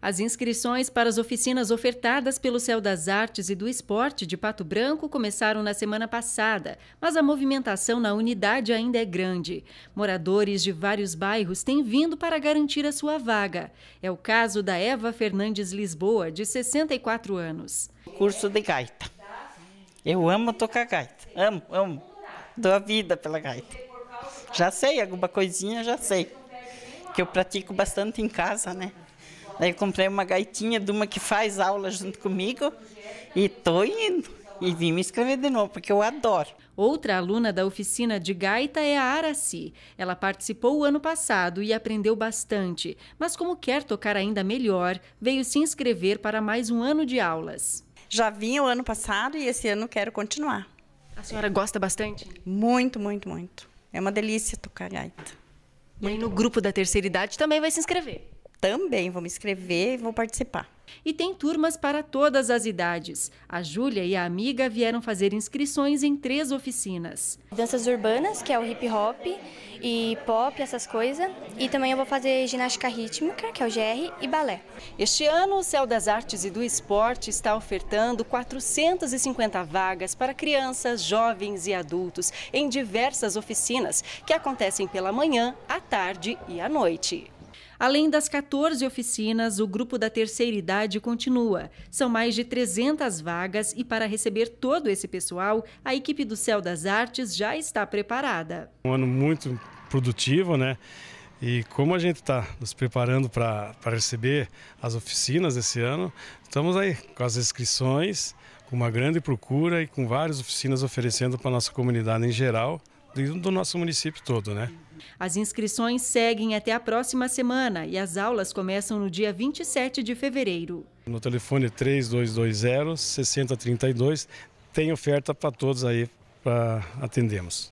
As inscrições para as oficinas ofertadas pelo Céu das Artes e do Esporte de Pato Branco começaram na semana passada, mas a movimentação na unidade ainda é grande. Moradores de vários bairros têm vindo para garantir a sua vaga. É o caso da Eva Fernandes Lisboa, de 64 anos. Curso de gaita. Eu amo tocar gaita. Amo, amo. Dou a vida pela gaita. Já sei, alguma coisinha já sei. Que eu pratico bastante em casa, né? Daí eu comprei uma gaitinha de uma que faz aula junto comigo e tô indo. E vim me inscrever de novo, porque eu adoro. Outra aluna da oficina de gaita é a Araci. Ela participou o ano passado e aprendeu bastante, mas como quer tocar ainda melhor, veio se inscrever para mais um ano de aulas. Já vim o ano passado e esse ano quero continuar. A senhora gosta bastante? Muito, muito, muito. É uma delícia tocar gaita. E aí no grupo da terceira idade também vai se inscrever? também vou me inscrever e vou participar. E tem turmas para todas as idades. A Júlia e a amiga vieram fazer inscrições em três oficinas. Danças urbanas, que é o hip hop e pop, essas coisas. E também eu vou fazer ginástica rítmica, que é o GR, e balé. Este ano, o Céu das Artes e do Esporte está ofertando 450 vagas para crianças, jovens e adultos em diversas oficinas que acontecem pela manhã, à tarde e à noite. Além das 14 oficinas, o grupo da terceira idade continua. São mais de 300 vagas e para receber todo esse pessoal, a equipe do Céu das Artes já está preparada. Um ano muito produtivo, né? E como a gente está nos preparando para receber as oficinas esse ano, estamos aí com as inscrições, com uma grande procura e com várias oficinas oferecendo para a nossa comunidade em geral, do nosso município todo, né? As inscrições seguem até a próxima semana e as aulas começam no dia 27 de fevereiro. No telefone 3220 6032 tem oferta para todos aí para atendemos.